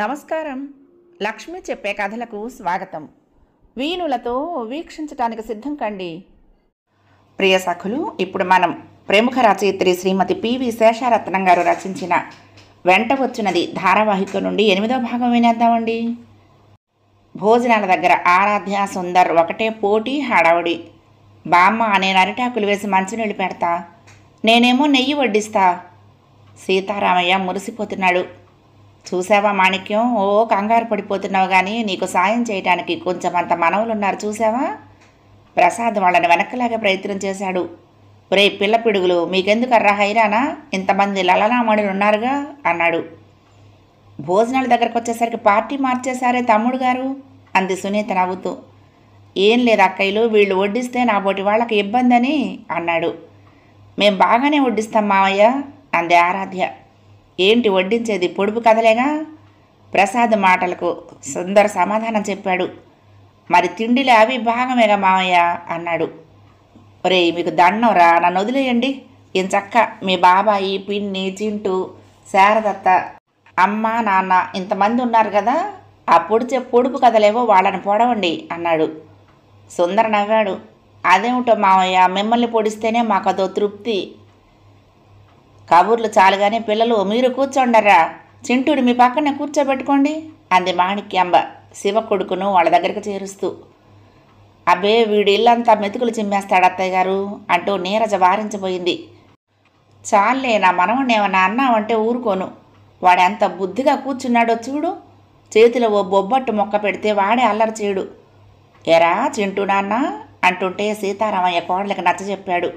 నమస్కారం లక్ష్మి చెప్పే కథలకు స్వాగతం వీణులతో వీక్షించటానికి సిద్ధం కండి ప్రియ సఖులు ఇప్పుడు మనం ప్రముఖ రచయిత్రి శ్రీమతి పివి శేషారత్నం గారు రచించిన వెంట వచ్చినది ధారావాహిక నుండి ఎనిమిదో భాగం వినేద్దామండి భోజనాల దగ్గర ఆరాధ్య సుందర్ ఒకటే పోటీ హడావుడి బామ్మ నేను అరిటాకులు వేసి మంచినీళ్ళు పెడతా నేనేమో నెయ్యి వడ్డిస్తా సీతారామయ్య మురిసిపోతున్నాడు చూసావా మాణిక్యం ఓ కంగారు పడిపోతున్నావు కానీ నీకు సాయం చేయడానికి కొంచెం అంత మనవులున్నారు చూసావా ప్రసాద్ వాళ్ళని వెనక్కలాగే ప్రయత్నం చేశాడు రే పిల్ల పిడుగులు మీకెందుకు అర్రా హైరానా ఇంతమంది లలనామణులు ఉన్నారుగా అన్నాడు భోజనాల దగ్గరకు వచ్చేసరికి పార్టీ మార్చేశారే తమ్ముడు గారు అంది సునీత నవ్వుతూ ఏం లేదు అక్కయ్యలు వీళ్ళు వడ్డిస్తే నా పోటీ వాళ్ళకి ఇబ్బందని అన్నాడు మేం బాగానే వడ్డిస్తాం మావయ్య అంది ఆరాధ్య ఏంటి వడ్డించేది పొడుపు కదలేగా ప్రసాద్ మాటలకు సుందర సమాధానం చెప్పాడు మరి తిండిలో అవి భాగమేగా మామయ్య అన్నాడు ఒరే మీకు దండంరా నన్ను వదిలేయండి చక్క మీ బాబాయి పిన్ని చింటూ శారదత్త అమ్మ నాన్న ఇంతమంది ఉన్నారు కదా ఆ పొడిచే పొడుపు కథలేవో వాళ్ళని పొడవండి అన్నాడు సుందర నవ్వాడు అదేమిటో మామయ్య మిమ్మల్ని పొడిస్తేనే మాకు అదో తృప్తి కబుర్లు చాలుగానే పిల్లలు మీరు కూర్చోండరా చింటుడు మీ పక్కన కూర్చోబెట్టుకోండి అంది మాణిక్యాంబ శివ కొడుకును వాళ్ళ దగ్గరికి చేరుస్తూ అబ్బే వీడి ఇల్లంతా మెతుకులు చిమ్మేస్తాడు అత్తయ్య గారు అంటూ నీరజ వారించబోయింది చాలే నా మనవణ్ణి ఏమన్నా అంటే ఊరుకోను వాడెంత బుద్ధిగా కూర్చున్నాడో చూడు చేతిలో ఓ బొబ్బట్టు మొక్క పెడితే వాడే అల్లరి చేయడు ఎరా చింటూ నాన్న అంటుంటే సీతారామయ్య కోడలికి నచ్చ చెప్పాడు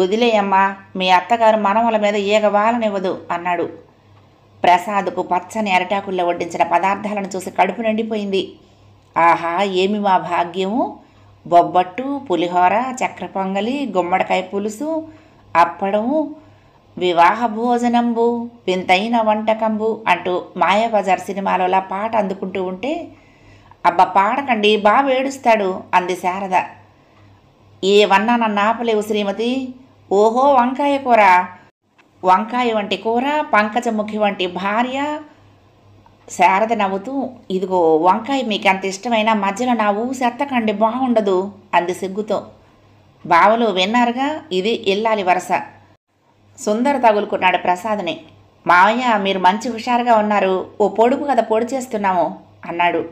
వదిలేయమ్మా మీ అత్తగారు మనముల మీద ఏగవాలనివ్వదు అన్నాడు ప్రసాద్కు పచ్చని అరటాకుల్లో వడ్డించిన పదార్థాలను చూసి కడుపు నిండిపోయింది ఆహా ఏమి మా భాగ్యము బొబ్బట్టు పులిహోర చక్ర పొంగలి గుమ్మడికాయ పులుసు అప్పడము వివాహ భోజనంబు వింతైన వంటకంబు అంటూ మాయాబజార్ సినిమాలోలా పాట అందుకుంటూ ఉంటే అబ్బా పాడకండి బాబు ఏడుస్తాడు అంది శారద ఏవన్నా నన్ను ఆపలేవు శ్రీమతి ఓహో వంకాయ కూర వంకాయ వంటి కూర పంకజముఖి వంటి భార్య శారద నవ్వుతూ ఇదిగో వంకాయ మీకు అంత ఇష్టమైన మధ్యలో నా సెత్తకండి బాగుండదు అంది సిగ్గుతో బావలు విన్నారుగా ఇది ఇల్లాలి వరస సుందర తగులుకున్నాడు ప్రసాద్ని మావయ్య మీరు మంచి హుషారుగా ఉన్నారు ఓ పొడుపు కదా పొడి చేస్తున్నాము అన్నాడు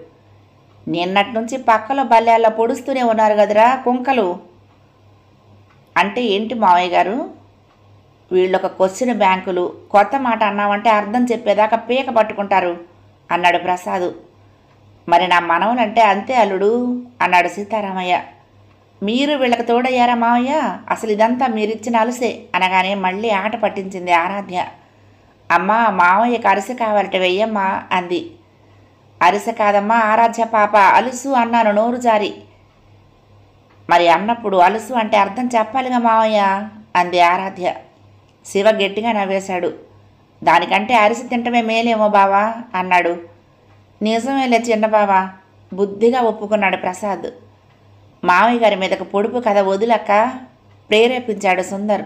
నిన్నటి నుంచి పక్కలో బల్యాల్లో పొడుస్తూనే ఉన్నారు కదరా కుంకలు అంటే ఏంటి మావయ్య గారు ఒక కొచ్చిన బ్యాంకులు కొత్త మాట అన్నామంటే అర్థం చెప్పేదాకా పీక పట్టుకుంటారు అన్నాడు ప్రసాద్ మరి నా మనవనంటే అంతే అల్లుడు అన్నాడు సీతారామయ్య మీరు వీళ్ళకి తోడయ్యారా మావయ్య అసలు ఇదంతా మీరిచ్చిన అలసే అనగానే మళ్ళీ ఆట పట్టించింది ఆరాధ్య అమ్మ మావయ్యకు అరిసె కావాలట వెయ్యమ్మా అంది అరిసె కాదమ్మా ఆరాధ్య పాప అలుసు అన్నాను నోరు జారి మరి అన్నప్పుడు అలుసు అంటే అర్థం చెప్పాలిగా మావయ్య అంది ఆరాధ్య శివ గట్టిగా నవ్వేశాడు దానికంటే అరిసి తింటమే మేలేమో బావా అన్నాడు నిజమేలే చిన్న బుద్ధిగా ఒప్పుకున్నాడు ప్రసాద్ మావయ్య గారి మీదకు పొడుపు కథ వదిలక్క ప్రేరేపించాడు సుందర్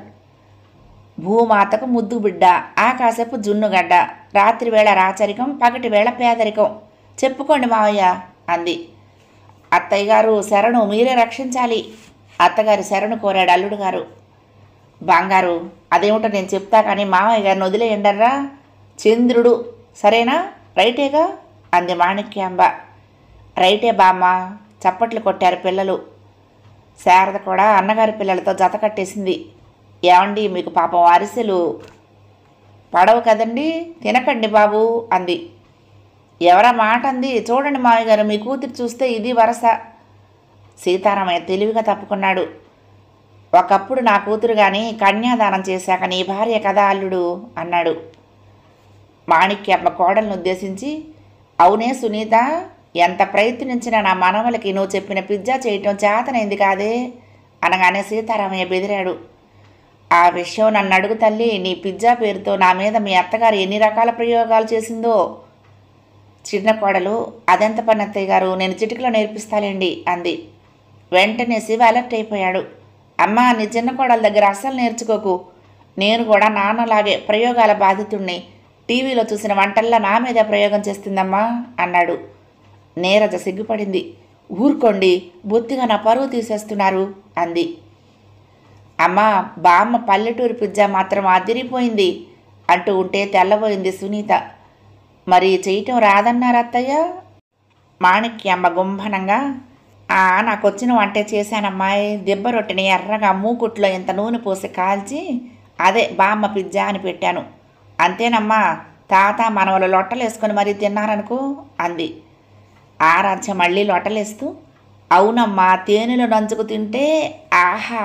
భూమాతకు ముద్దు బిడ్డ ఆకాశపు జున్నుగడ్డ రాత్రివేళ రాచరికం పగటివేళ పేదరికం చెప్పుకోండి మావయ్య అంది అత్తయ్య గారు శరణు మీరే రక్షించాలి అత్తగారు శరణు కోరాడు అల్లుడు గారు బంగారు అదేమిటో నేను చెప్తా కానీ మామయ్య గారిని వదిలేయండర్రా చంద్రుడు సరేనా రైటేగా అంది మాణిక్యాంబ రైటే బామ్మ చప్పట్లు కొట్టారు పిల్లలు శారద కూడా అన్నగారి పిల్లలతో జత కట్టేసింది ఏమండి మీకు పాపం అరిసెలు పడవు కదండి తినకండి బాబు అంది ఎవరా మాట అంది చూడండి మామయ్యగారు మీ కూతురు చూస్తే ఇది వరస సీతారామయ్య తెలివిగా తప్పుకున్నాడు ఒకప్పుడు నా కూతురు కానీ కన్యాదానం చేశాక నీ భార్య కదా అల్లుడు అన్నాడు మాణిక్యమ్మ కోడలను ఉద్దేశించి అవునే సునీత ఎంత ప్రయత్నించినా నా మనవలకి నువ్వు చెప్పిన పిజ్జా చేయటం చేతనైంది కాదే అనగానే సీతారామయ్య బెదిరాడు ఆ విషయం నన్ను అడుగు తల్లి నీ పిజ్జా పేరుతో నా మీద మీ అత్తగారు ఎన్ని రకాల ప్రయోగాలు చేసిందో చిన్న కోడలు అదంత పని అత్తయ్య గారు నేను చిటికలో నేర్పిస్తాలేండి అంది వెంటనే శివ అలర్ట్ అయిపోయాడు అమ్మ నీ చిన్న కోడల దగ్గర అస్సలు నేర్చుకోకు నేను కూడా నాన్నలాగే ప్రయోగాల బాధితుణ్ణి టీవీలో చూసిన వంటల్లా నా మీద ప్రయోగం చేస్తుందమ్మా అన్నాడు నేరజ సిగ్గుపడింది ఊరుకోండి బొత్తిగా నా పరువు తీసేస్తున్నారు అంది అమ్మా బామ్మ పల్లెటూరు పిజ్జా మాత్రం అదిరిపోయింది అంటూ ఉంటే తెల్లబోయింది సునీత మరి చేయటం రాదన్నారు అత్తయ్య మాణిక్యమ్మ గుంభనంగా ఆ నాకు వచ్చిన వంటే చేశానమ్మా దిబ్బ రొట్టెని ఎర్రగా మూకుట్లో ఇంత నూనె పోసి కాల్చి అదే బామ్మ పిజ్జా అని పెట్టాను అంతేనమ్మా తాత మనవలు వేసుకొని మరీ తిన్నారనుకో అంది ఆరాధ్య మళ్ళీ లొట్టలేస్తూ అవునమ్మా తేనెలు నంచుకు తింటే ఆహా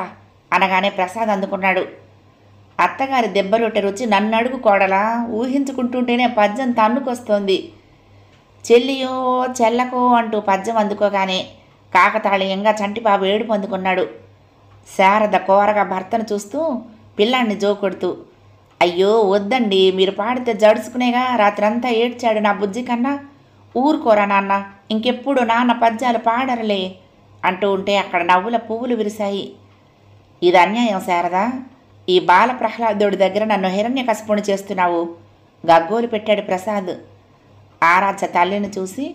అనగానే ప్రసాద్ అందుకున్నాడు అత్తగారి దెబ్బలొట్ట రుచి అడుగు కోడలా ఊహించుకుంటుంటేనే పద్యం తన్నుకొస్తోంది చెల్లియో చెల్లకో అంటూ పద్యం అందుకోగానే కాకతాళీయంగా చంటిబాబు ఏడు పొందుకున్నాడు శారద కోరగా భర్తను చూస్తూ పిల్లాన్ని జోకొడుతూ అయ్యో వద్దండి మీరు పాడితే జడుచుకునేగా రాత్రంతా ఏడ్చాడు నా బుజ్జి కన్నా ఊరుకోరా నాన్న ఇంకెప్పుడు నాన్న పద్యాలు పాడరులే అంటూ ఉంటే అక్కడ నవ్వుల పువ్వులు విరిశాయి ఇది అన్యాయం శారదా ఈ బాల ప్రహ్లాదుడి దగ్గర నన్ను హిరణ్యకశపుణి చేస్తున్నావు గగ్గోలు పెట్టాడు ప్రసాద్ ఆరాధ్య తల్లిని చూసి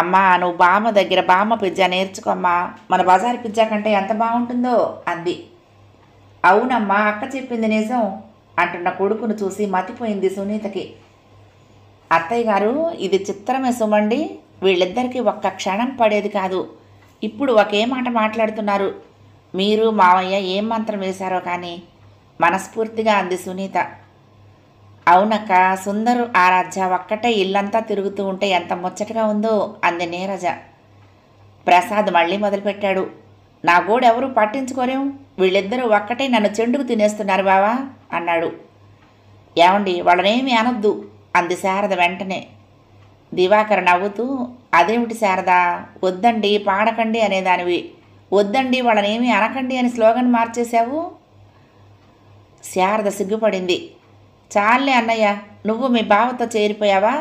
అమ్మా నువ్వు బామ్మ దగ్గర బామ్మ పిజ్జా నేర్చుకోమ్మా మన బజారు పిజ్జా కంటే ఎంత బాగుంటుందో అంది అవునమ్మా అక్క చెప్పింది నిజం అంటున్న కొడుకును చూసి మతిపోయింది సునీతకి అత్తయ్య గారు ఇది చిత్రమే సుమండి వీళ్ళిద్దరికీ ఒక్క క్షణం పడేది కాదు ఇప్పుడు ఒకే మాట మాట్లాడుతున్నారు మీరు మావయ్య ఏం మంత్రం వేశారో కానీ మనస్ఫూర్తిగా అంది సునీత అవునక్క సుందరు ఆ రజ ఒక్కటే ఇల్లంతా తిరుగుతూ ఉంటే ఎంత ముచ్చటగా ఉందో అంది నీరజ ప్రసాద్ మళ్ళీ మొదలుపెట్టాడు నా గోడెవరూ పట్టించుకోలేం వీళ్ళిద్దరూ ఒక్కటే నన్ను చెండుకు తినేస్తున్నారు బావా అన్నాడు ఏమండి వాళ్ళనేమి అనొద్దు అంది శారద వెంటనే దివాకర్ నవ్వుతూ అదేమిటి శారద వద్దండి పాడకండి అనేదానివి వద్దండి వాళ్ళనేమి అనకండి అని స్లోగన్ మార్చేశావు శారద సిగ్గుపడింది చాలే అన్నయ్య నువ్వు మీ బావతో చేరిపోయావా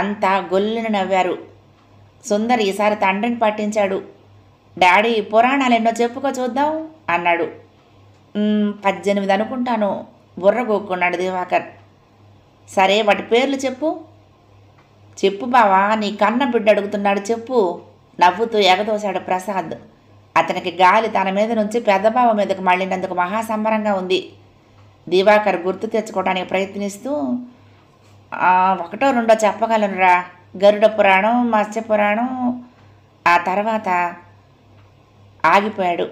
అంతా గొల్లును నవ్వారు సుందర్ ఈసారి తండ్రిని పట్టించాడు డాడీ పురాణాలు ఎన్నో చెప్పుకో చూద్దాం అన్నాడు పద్దెనిమిది అనుకుంటాను బుర్రగోక్కున్నాడు దివాకర్ సరే వాటి పేర్లు చెప్పు చెప్పు బావా నీ కన్న బిడ్డ అడుగుతున్నాడు చెప్పు నవ్వుతూ ఎగదోశాడు ప్రసాద్ అతనికి గాలి తన మీద నుంచి పెద్దబావ మీదకు మళ్ళినందుకు మహాసంబరంగా ఉంది దివాకర్ గుర్తు తెచ్చుకోవడానికి ప్రయత్నిస్తూ ఒకటో రెండో చెప్పగలనురా గరుడ పురాణం మత్స్య పురాణం ఆ తర్వాత ఆగిపోయాడు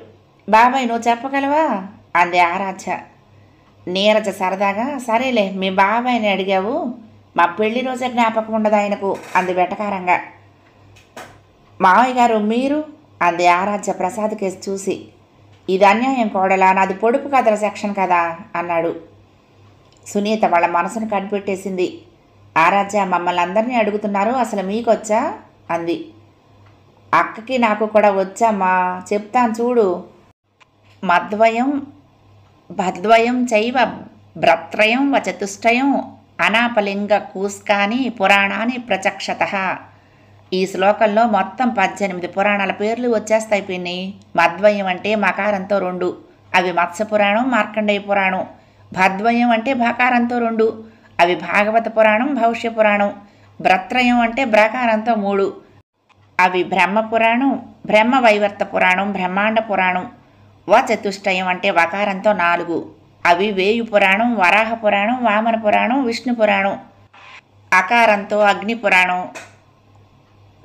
బాబాయ్ నువ్వు చెప్పగలవా అంది ఆరాధ్య నీరజ సరదాగా సరేలే మీ బాబాయ్ని అడిగావు మా పెళ్లి రోజే జ్ఞాపకం ఉండదు ఆయనకు అంది వెటకారంగా మావయ్య గారు మీరు అంది ఆరాధ్య ప్రసాద్ కేసు చూసి ఇది అన్యాయం కోడలా నాది పొడుపు కథల సెక్షన్ కదా అన్నాడు సునీత వాళ్ళ మనసును కనిపెట్టేసింది ఆరాధ్య మమ్మల్ని అందరినీ అడుగుతున్నారు అసలు మీకొచ్చా అంది అక్కకి నాకు కూడా వచ్చామ్మా చెప్తాను చూడు మద్వయం భద్వయం చైవ భ్రత్రయం వ చతుష్టయం అనాపలింగ కూస్కాని పురాణాని ప్రచక్షత ఈ శ్లోకంలో మొత్తం పద్దెనిమిది పురాణాల పేర్లు వచ్చేస్తాయి పిన్ని మధ్వయం అంటే మకారంతో రెండు అవి మత్స్యపురాణం మార్కండేయ పురాణం భద్వయం అంటే భకారంతో రెండు అవి భాగవత పురాణం భవిష్య పురాణం భ్రత్రయం అంటే బ్రకారంతో మూడు అవి బ్రహ్మపురాణం బ్రహ్మ వైవర్త పురాణం బ్రహ్మాండ పురాణం వ చతుష్టయం అంటే వకారంతో నాలుగు అవి వేయు పురాణం వరాహ పురాణం వామన పురాణం విష్ణు పురాణం అకారంతో అగ్ని పురాణం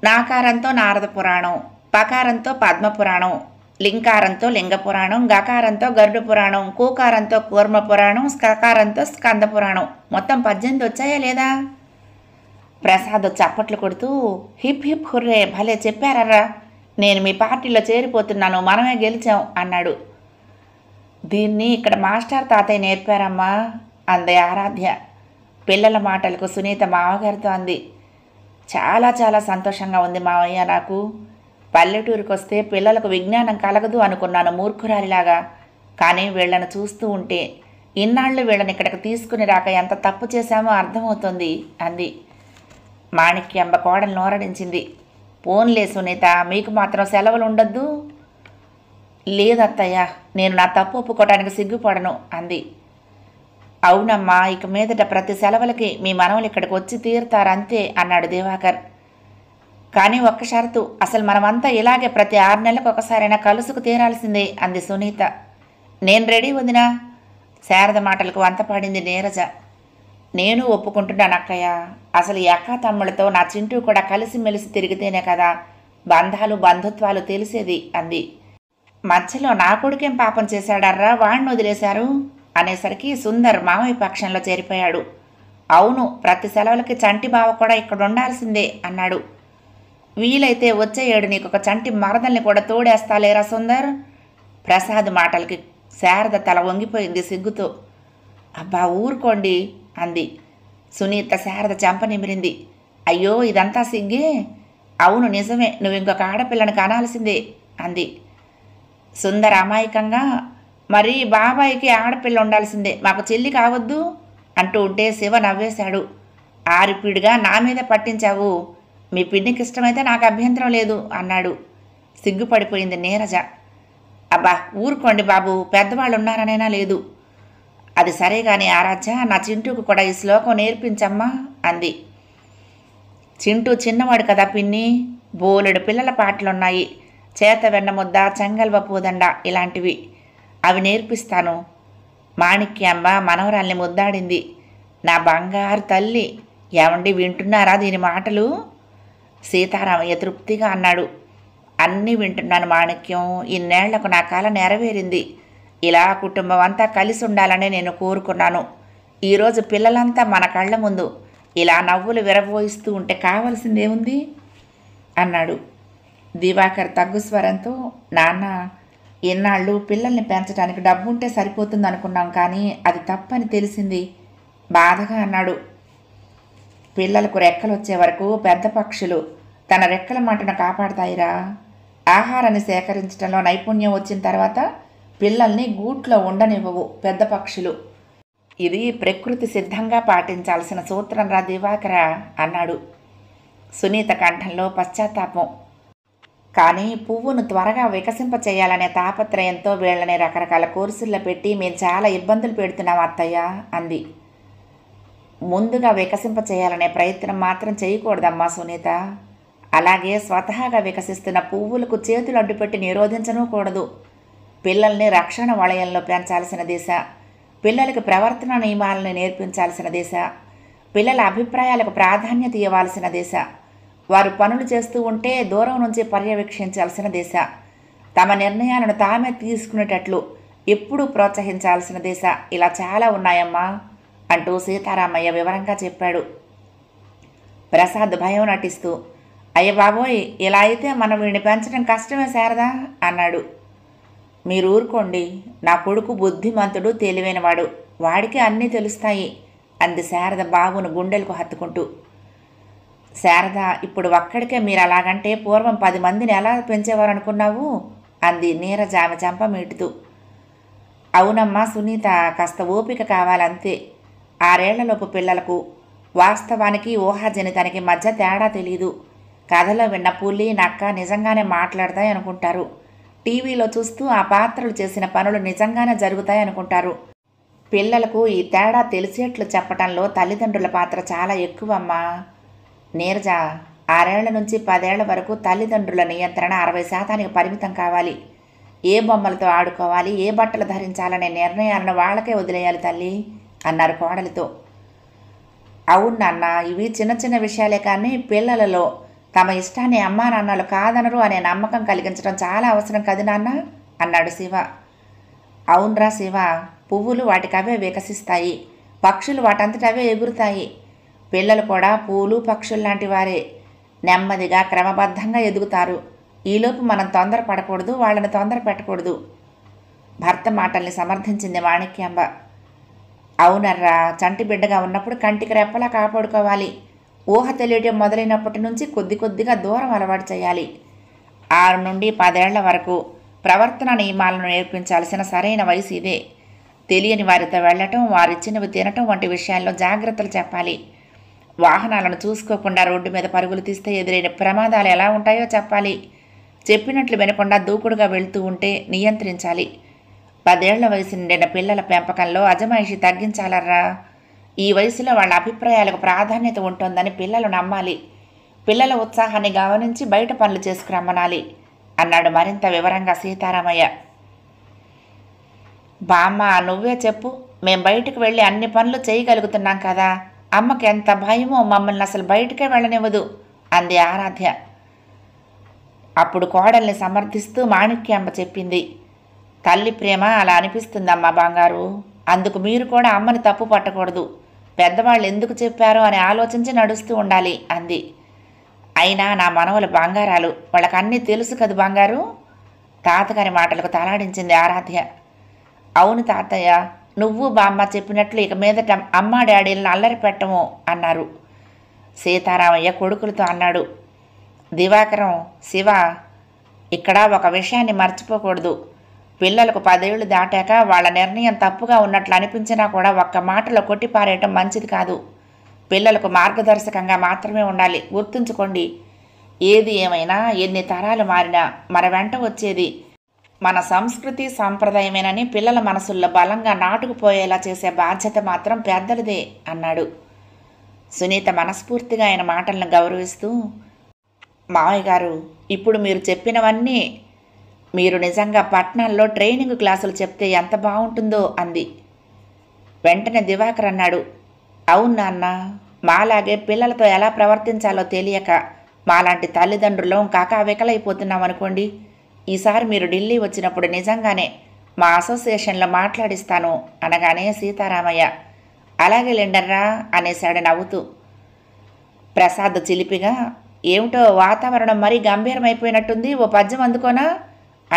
నాకారంతో నారద పురాణం పకారంతో పద్మపురాణం లింకారంతో లింగపురాణం గకారంతో గరుడు పురాణం కూకారంతో కూర్మ పురాణం స్కకారంతో స్కంద పురాణం మొత్తం పద్దెనిమిది వచ్చాయా లేదా ప్రసాద్ చప్పట్లు కొడుతూ హిప్ హిప్ హుర్రే భలే చెప్పారరా నేను మీ పార్టీలో చేరిపోతున్నాను మనమే గెలిచాం అన్నాడు దీన్ని ఇక్కడ మాస్టర్ తాతయ్య నేర్పారమ్మా అంది ఆరాధ్య పిల్లల మాటలకు సునీత మామగారితో అంది చాలా చాలా సంతోషంగా ఉంది మావయ్య నాకు పల్లెటూరికి వస్తే పిల్లలకు విజ్ఞానం కలగదు అనుకున్నాను మూర్ఖురాలిలాగా కానీ వీళ్ళను చూస్తూ ఉంటే ఇన్నాళ్ళు వీళ్ళని ఇక్కడికి తీసుకుని రాక ఎంత తప్పు చేశామో అర్థమవుతుంది అంది మాణిక్యంబ కోడలు నోరడించింది పోన్లే సునీత మీకు మాత్రం సెలవులు ఉండొద్దు లేదత్తయ్య నేను నా తప్పు ఒప్పుకోవడానికి సిగ్గుపడను అంది అవునమ్మా ఇక మీదట ప్రతి సెలవులకి మీ మనవలు ఇక్కడికి వచ్చి తీరుతారంతే అన్నాడు దివాకర్ కానీ ఒక్క షరతు అసలు మనమంతా ఇలాగే ప్రతి ఆరు నెలలకు ఒకసారైనా కలుసుకు తీరాల్సిందే అంది సునీత నేను రెడీ వదినా శారద మాటలకు వంతపాడింది నీరజ నేను ఒప్పుకుంటున్నాను అక్కయ్య అసలు ఈ అక్క తమ్ముళ్ళతో నా చింటూ కూడా కలిసిమెలిసి తిరిగితేనే కదా బంధాలు బంధుత్వాలు తెలిసేది అంది మధ్యలో నా కొడుకేం పాపం చేశాడర్రా వాణ్ణి వదిలేశారు అనేసరికి సుందర్ మామయ్య పక్షంలో చేరిపోయాడు అవును ప్రతి సెలవులకి చంటి బావ కూడా ఇక్కడ ఉండాల్సిందే అన్నాడు వీలైతే వచ్చే ఏడు నీకు ఒక చంటి మరదల్ని కూడా తోడేస్తా లేరా సుందర్ ప్రసాద్ మాటలకి శారద తల వంగిపోయింది సిగ్గుతో అబ్బా ఊరుకోండి అంది సునీత శారద చెంప నిమిరింది అయ్యో ఇదంతా సిగ్గే అవును నిజమే నువ్వు ఇంకొక ఆడపిల్లను కానాల్సిందే అంది సుందర అమాయకంగా మరి బాబాయికి ఆడపిల్ల ఉండాల్సిందే మాకు చెల్లి కావద్దు అంటూ ఉంటే శివ నవ్వేశాడు ఆరిపిడిగా నా మీద పట్టించావు మీ పిన్నికి ఇష్టమైతే నాకు అభ్యంతరం లేదు అన్నాడు సిగ్గుపడిపోయింది నీరజ అబ్బా ఊరుకోండి బాబు పెద్దవాళ్ళు ఉన్నారనైనా లేదు అది సరే కానీ ఆరాధ్య నా చింటూకు కూడా ఈ శ్లోకం నేర్పించమ్మా అంది చింటూ చిన్నవాడు కదా పిన్ని బోలెడు పిల్లల పాటలున్నాయి చేత వెన్నముద్ద చెంగల్వ పూదండ ఇలాంటివి అవి నేర్పిస్తాను మాణిక్యమ్మ మనవరాల్ని ముద్దాడింది నా బంగారు తల్లి ఏమండి వింటున్నారా దీని మాటలు సీతారామయ్య తృప్తిగా అన్నాడు అన్నీ వింటున్నాను మాణిక్యం ఇన్నేళ్లకు నా కళ నెరవేరింది ఇలా కుటుంబం అంతా కలిసి ఉండాలని నేను కోరుకున్నాను ఈరోజు పిల్లలంతా మన కళ్ళ ముందు ఇలా నవ్వులు విరబోయిస్తూ ఉంటే కావలసిందేముంది అన్నాడు దివాకర్ తగ్గు స్వరంతో నాన్న ఇన్నాళ్ళు పిల్లల్ని పెంచడానికి డబ్బు ఉంటే సరిపోతుంది అనుకున్నాం కానీ అది తప్పని తెలిసింది బాధగా అన్నాడు పిల్లలకు రెక్కలు వచ్చే వరకు పెద్ద పక్షులు తన రెక్కల మాటను కాపాడతాయిరా ఆహారాన్ని సేకరించడంలో నైపుణ్యం వచ్చిన తర్వాత పిల్లల్ని గూట్లో ఉండనివ్వవు పెద్ద పక్షులు ఇది ప్రకృతి సిద్ధంగా పాటించాల్సిన సూత్రం రా దివాకరా అన్నాడు సునీత కంఠంలో పశ్చాత్తాపం కానీ పువ్వును త్వరగా వికసింప చేయాలనే తాపత్రయంతో వీళ్ళని రకరకాల కోర్సుల్లో పెట్టి మేము చాలా ఇబ్బందులు పెడుతున్నాం అత్తయ్య అంది ముందుగా వికసింప చేయాలనే ప్రయత్నం మాత్రం చేయకూడదమ్మా సునీత అలాగే స్వతహాగా వికసిస్తున్న పువ్వులకు చేతులు అడ్డుపెట్టి నిరోధించనూకూడదు పిల్లల్ని రక్షణ వలయంలో పెంచాల్సిన దిశ పిల్లలకు ప్రవర్తన నియమాలను నేర్పించాల్సిన దిశ పిల్లల అభిప్రాయాలకు ప్రాధాన్యత ఇవ్వాల్సిన దిశ వారు పనులు చేస్తూ ఉంటే దూరం నుంచి పర్యవేక్షించాల్సిన దిశ తమ నిర్ణయాలను తామే తీసుకునేటట్లు ఎప్పుడూ ప్రోత్సహించాల్సిన దిశ ఇలా చాలా ఉన్నాయమ్మా అంటూ సీతారామయ్య వివరంగా చెప్పాడు ప్రసాద్ భయం నటిస్తూ అయ్య బాబోయ్ ఇలా అయితే మనం వీడిని పెంచడం కష్టమే శారదా అన్నాడు మీరు ఊరుకోండి నా కొడుకు బుద్ధిమంతుడు తెలివైనవాడు వాడికి అన్నీ తెలుస్తాయి అంది శారద బాబును గుండెలకు హత్తుకుంటూ శారద ఇప్పుడు ఒక్కడికే మీరు అలాగంటే పూర్వం పది మందిని ఎలా పెంచేవారు అనుకున్నావు అంది నీర జామ చంప మీటుతూ అవునమ్మా సునీత కాస్త ఓపిక కావాలంతే ఆరేళ్లలోపు పిల్లలకు వాస్తవానికి ఊహాజనితానికి మధ్య తేడా తెలీదు కథలో విన్న పులి నక్క నిజంగానే మాట్లాడతాయి అనుకుంటారు టీవీలో చూస్తూ ఆ పాత్రలు చేసిన పనులు నిజంగానే జరుగుతాయి అనుకుంటారు పిల్లలకు ఈ తేడా తెలిసేట్లు చెప్పటంలో తల్లిదండ్రుల పాత్ర చాలా ఎక్కువమ్మా నీరజ ఆరేళ్ల నుంచి పదేళ్ల వరకు తల్లిదండ్రుల నియంత్రణ అరవై శాతానికి పరిమితం కావాలి ఏ బొమ్మలతో ఆడుకోవాలి ఏ బట్టలు ధరించాలనే నిర్ణయాలను వాళ్ళకే వదిలేయాలి తల్లి అన్నారు కోడలితో అవును నాన్న ఇవి చిన్న చిన్న విషయాలే కానీ పిల్లలలో తమ ఇష్టాన్ని అమ్మా నాన్నలు కాదనరు అనే నమ్మకం కలిగించడం చాలా అవసరం కది నాన్న అన్నాడు శివ అవునరా శివ పువ్వులు వాటికవే వికసిస్తాయి పక్షులు వాటంతటవే ఎగురుతాయి పిల్లలు కూడా పూలు పక్షులు లాంటి వారే నెమ్మదిగా క్రమబద్ధంగా ఎదుగుతారు ఈలోపు మనం తొందర పడకూడదు వాళ్ళని తొందర పెట్టకూడదు భర్త మాటల్ని సమర్థించింది వాణిక్యాంబ అవునర్రా చంటి బిడ్డగా ఉన్నప్పుడు కంటికి రెప్పలా కాపాడుకోవాలి ఊహ తెలియటం మొదలైనప్పటి నుంచి కొద్ది కొద్దిగా దూరం అలవాటు చేయాలి ఆరు నుండి పదేళ్ల వరకు ప్రవర్తన నియమాలను నేర్పించాల్సిన సరైన వయసు ఇదే తెలియని వారితో వెళ్ళటం వారిచ్చినవి తినటం వంటి విషయాల్లో జాగ్రత్తలు చెప్పాలి వాహనాలను చూసుకోకుండా రోడ్డు మీద పరుగులు తీస్తే ఎదురైన ప్రమాదాలు ఎలా ఉంటాయో చెప్పాలి చెప్పినట్లు వినకుండా దూకుడుగా వెళ్తూ ఉంటే నియంత్రించాలి పదేళ్ల వయసు నిండిన పిల్లల పెంపకంలో అజమాయిషి తగ్గించాలరా ఈ వయసులో వాళ్ళ అభిప్రాయాలకు ప్రాధాన్యత ఉంటుందని పిల్లలు నమ్మాలి పిల్లల ఉత్సాహాన్ని గమనించి బయట పనులు చేసుకురమ్మనాలి అన్నాడు మరింత వివరంగా సీతారామయ్య బామ్మ నువ్వే చెప్పు మేం బయటకు వెళ్ళి అన్ని పనులు చేయగలుగుతున్నాం కదా అమ్మకి ఎంత భయమో మమ్మల్ని అసలు బయటకే వెళ్ళనివ్వదు అంది ఆరాధ్య అప్పుడు కోడల్ని సమర్థిస్తూ మాణిక్యమ్మ చెప్పింది తల్లి ప్రేమ అలా అనిపిస్తుందమ్మా బంగారు అందుకు మీరు కూడా అమ్మని తప్పు పట్టకూడదు పెద్దవాళ్ళు ఎందుకు చెప్పారు అని ఆలోచించి నడుస్తూ ఉండాలి అంది అయినా నా మనవల బంగారాలు వాళ్ళకన్నీ తెలుసు కదా బంగారు తాతగారి మాటలకు తలాడించింది ఆరాధ్య అవును తాతయ్య నువ్వు బామ్మ చెప్పినట్లు ఇక మీదట అమ్మ డాడీలను అల్లరి పెట్టము అన్నారు సీతారామయ్య కొడుకులతో అన్నాడు దివాకరం శివ ఇక్కడ ఒక విషయాన్ని మర్చిపోకూడదు పిల్లలకు పదేళ్లు దాటాక వాళ్ళ నిర్ణయం తప్పుగా ఉన్నట్లు అనిపించినా కూడా ఒక్క మాటలో కొట్టిపారేయటం మంచిది కాదు పిల్లలకు మార్గదర్శకంగా మాత్రమే ఉండాలి గుర్తుంచుకోండి ఏది ఏమైనా ఎన్ని తరాలు మారినా మన వెంట వచ్చేది మన సంస్కృతి సాంప్రదాయమేనని పిల్లల మనసుల్లో బలంగా నాటుకుపోయేలా చేసే బాధ్యత మాత్రం పెద్దలదే అన్నాడు సునీత మనస్ఫూర్తిగా ఆయన మాటలను గౌరవిస్తూ మావయ్య గారు ఇప్పుడు మీరు చెప్పినవన్నీ మీరు నిజంగా పట్నాల్లో ట్రైనింగ్ క్లాసులు చెప్తే ఎంత బాగుంటుందో అంది వెంటనే దివాకర్ అన్నాడు అవును నాన్న మాలాగే పిల్లలతో ఎలా ప్రవర్తించాలో తెలియక మాలాంటి తల్లిదండ్రులం కాకా వికలైపోతున్నాం అనుకోండి ఈసారి మీరు ఢిల్లీ వచ్చినప్పుడు నిజంగానే మా అసోసియేషన్లో మాట్లాడిస్తాను అనగానే సీతారామయ్య అలాగే లెండర్రా అనేశాడు నవ్వుతూ ప్రసాద్ చిలిపిగా ఏమిటో వాతావరణం మరీ గంభీరమైపోయినట్టుంది ఓ పద్యం అందుకోనా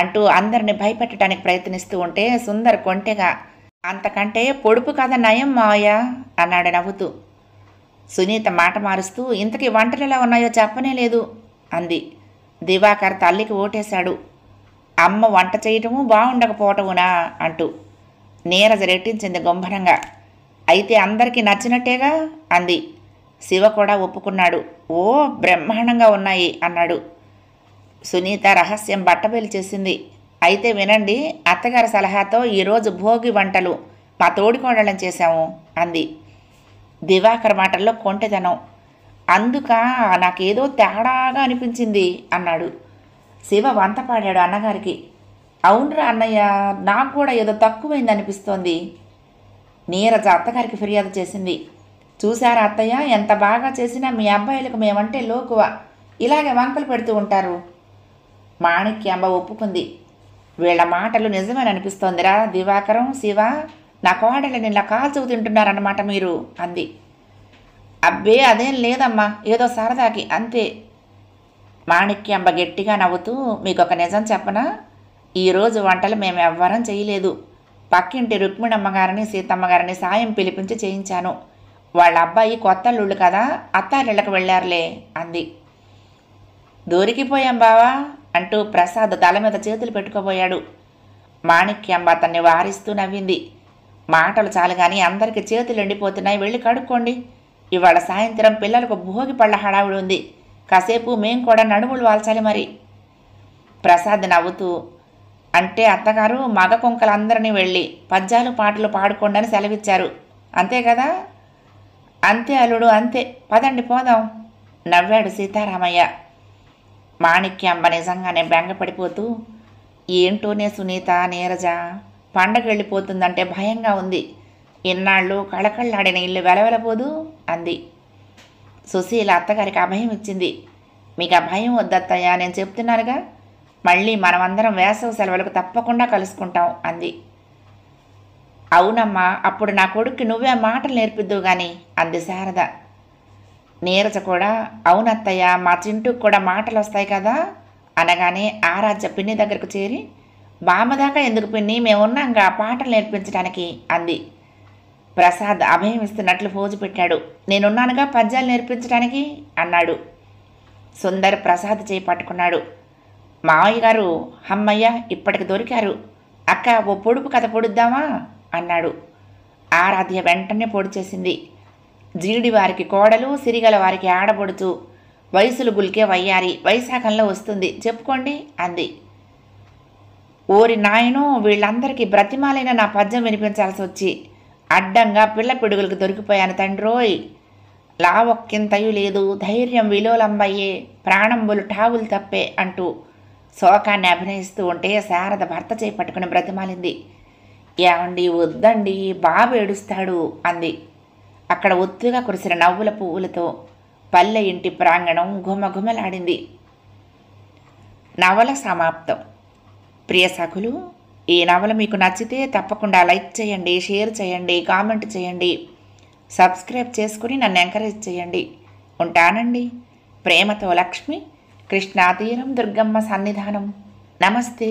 అంటూ అందరిని భయపెట్టడానికి ప్రయత్నిస్తూ ఉంటే సుందర్ కొంటెగా అంతకంటే పొడుపు కథ నయం మావయ్యా అన్నాడు నవ్వుతూ సునీత మాట మారుస్తూ ఇంతకీ వంటలు ఎలా ఉన్నాయో చెప్పనే లేదు అంది దివాకర్ తల్లికి ఓటేశాడు అమ్మ వంట చేయటము బాగుండకపోవటమునా అంటూ నీరజ రెట్టించింది గంభరంగా అయితే అందరికీ నచ్చినట్టేగా అంది శివ కూడా ఒప్పుకున్నాడు ఓ బ్రహ్మాండంగా ఉన్నాయి అన్నాడు సునీత రహస్యం బట్టబేలు చేసింది అయితే వినండి అత్తగారి సలహాతో ఈరోజు భోగి వంటలు మా తోడికోడలం చేశాము అంది దివాకర్ మాటల్లో కొంటెతనం అందుక నాకేదో తేడాగా అనిపించింది అన్నాడు శివ వంత పాడాడు అన్నగారికి అవునురా అన్నయ్య నాకు కూడా ఏదో తక్కువైంది అనిపిస్తోంది నీరజ అత్తగారికి ఫిర్యాదు చేసింది చూశారా అత్తయ్య ఎంత బాగా చేసినా మీ అబ్బాయిలకు మేమంటే లోకువ ఇలాగే వంకలు పెడుతూ ఉంటారు మాణిక్యాంబ ఒప్పుకుంది వీళ్ళ మాటలు నిజమేననిపిస్తోందిరా అనిపిస్తోందిరా దివాకరం శివ నా కోడలు నిన్న కాల్చు తింటున్నారన్నమాట మీరు అంది అబ్బే అదేం లేదమ్మా ఏదో సరదాకి అంతే మాణిక్యంబ గట్టిగా నవ్వుతూ మీకు ఒక నిజం చెప్పనా ఈరోజు వంటలు మేము ఎవ్వరం చేయలేదు పక్కింటి రుక్మిణమ్మగారిని సీతమ్మగారిని సాయం పిలిపించి చేయించాను వాళ్ళ అబ్బాయి కొత్త అల్లుళ్ళు కదా అత్తారిళ్ళకు వెళ్ళారులే అంది దొరికిపోయాం బావా అంటూ ప్రసాద్ తల మీద చేతులు పెట్టుకోబోయాడు మాణిక్యంబ అతన్ని వారిస్తూ నవ్వింది మాటలు చాలు కానీ అందరికీ చేతులు ఎండిపోతున్నాయి వెళ్ళి కడుక్కోండి ఇవాళ సాయంత్రం పిల్లలకు భోగి పళ్ళ హడావుడు ఉంది కాసేపు మేం కూడా నడుములు వాల్చాలి మరి ప్రసాద్ నవ్వుతూ అంటే అత్తగారు మగ కుంకలందరినీ వెళ్ళి పద్యాలు పాటలు పాడుకోండి అని సెలవిచ్చారు అంతే కదా అంతే అల్లుడు అంతే పదండి పోదాం నవ్వాడు సీతారామయ్య మాణిక్యంబ నిజంగానే బెంగపడిపోతూ ఏంటోనే సునీత నీరజ పండగ వెళ్ళిపోతుందంటే భయంగా ఉంది ఇన్నాళ్ళు కళకళ్ళాడిన ఇల్లు వెలవెలపోదు అంది సుశీల అత్తగారికి అభయం ఇచ్చింది మీకు అభయం వద్దత్తయ్యా నేను చెప్తున్నానుగా మళ్ళీ మనమందరం వేసవి సెలవులకు తప్పకుండా కలుసుకుంటాం అంది అవునమ్మా అప్పుడు నా కొడుక్కి నువ్వే మాటలు నేర్పిద్దువు గాని అంది శారద నీరజ కూడా అవునత్తయ్య మా చింటూకి కూడా మాటలు వస్తాయి కదా అనగానే ఆరాధ్య పిన్ని దగ్గరకు చేరి బామ్మ దాకా ఎందుకు పిన్ని మేమున్నాంగా పాటలు నేర్పించడానికి అంది ప్రసాద్ అభయం ఇస్తున్నట్లు ఫోజు పెట్టాడు నేనున్నానుగా పద్యాలు నేర్పించడానికి అన్నాడు సుందర్ ప్రసాద్ చేయి పట్టుకున్నాడు మావయ్య గారు హమ్మయ్య ఇప్పటికి దొరికారు అక్క ఓ పొడుపు కథ పొడుద్దామా అన్నాడు ఆరాధ్య వెంటనే పొడిచేసింది జీడి వారికి కోడలు సిరిగల వారికి ఆడబొడుచు వయసులు గుల్కే వయ్యారి వైశాఖంలో వస్తుంది చెప్పుకోండి అంది ఓరి నాయను వీళ్ళందరికీ బ్రతిమాలైన నా పద్యం వినిపించాల్సి వచ్చి అడ్డంగా పిల్ల పిడుగులకు దొరికిపోయాను తండ్రోయ్ లావొక్కింతయు లేదు ధైర్యం విలోలంబయ్యే ప్రాణంబులు ఠావులు తప్పే అంటూ శోకాన్ని అభినయిస్తూ ఉంటే శారద భర్త చేపట్టుకుని బ్రతిమాలింది ఏమండి వద్దండి బాబు ఏడుస్తాడు అంది అక్కడ ఒత్తుగా కురిసిన నవ్వుల పువ్వులతో పల్లె ఇంటి ప్రాంగణం ఘుమఘుమలాడింది నవల సమాప్తం ప్రియ సఖులు ఈ నవల మీకు నచ్చితే తప్పకుండా లైక్ చేయండి షేర్ చేయండి కామెంట్ చేయండి సబ్స్క్రైబ్ చేసుకుని నన్ను ఎంకరేజ్ చేయండి ఉంటానండి ప్రేమతో లక్ష్మి కృష్ణాతీరం దుర్గమ్మ సన్నిధానం నమస్తే